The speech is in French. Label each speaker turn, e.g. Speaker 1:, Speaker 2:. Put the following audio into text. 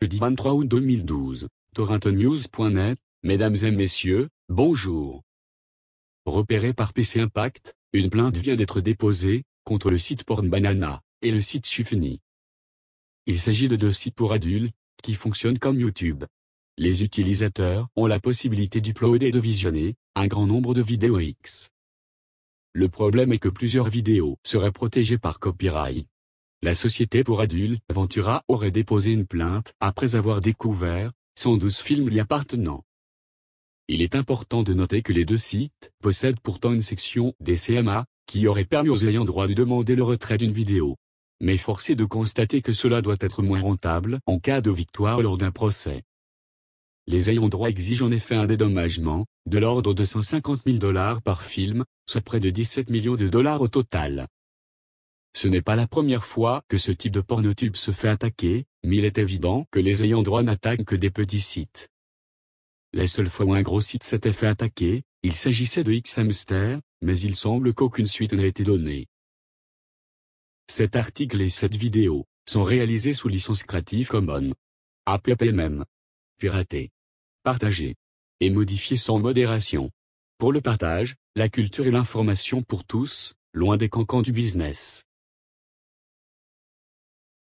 Speaker 1: Jeudi 23 août 2012, torrentonews.net, Mesdames et Messieurs, bonjour. Repéré par PC Impact, une plainte vient d'être déposée, contre le site Pornbanana, et le site Chufni. Il s'agit de deux sites pour adultes, qui fonctionnent comme YouTube. Les utilisateurs ont la possibilité d'uploader et de visionner, un grand nombre de vidéos X. Le problème est que plusieurs vidéos seraient protégées par copyright. La société pour adultes Aventura aurait déposé une plainte après avoir découvert 112 films lui appartenant. Il est important de noter que les deux sites possèdent pourtant une section des CMA, qui aurait permis aux ayants droit de demander le retrait d'une vidéo. Mais force de constater que cela doit être moins rentable en cas de victoire lors d'un procès. Les ayants droit exigent en effet un dédommagement, de l'ordre de 150 000 dollars par film, soit près de 17 millions de dollars au total. Ce n'est pas la première fois que ce type de pornotube se fait attaquer, mais il est évident que les ayants droit n'attaquent que des petits sites. Les seules fois où un gros site s'était fait attaquer, il s'agissait de x mais il semble qu'aucune suite n'a été donnée. Cet article et cette vidéo sont réalisés sous licence Creative Commons. APPMM. Pirater. Partager. Et modifier sans modération. Pour le partage, la culture et l'information pour tous, loin des cancans du business.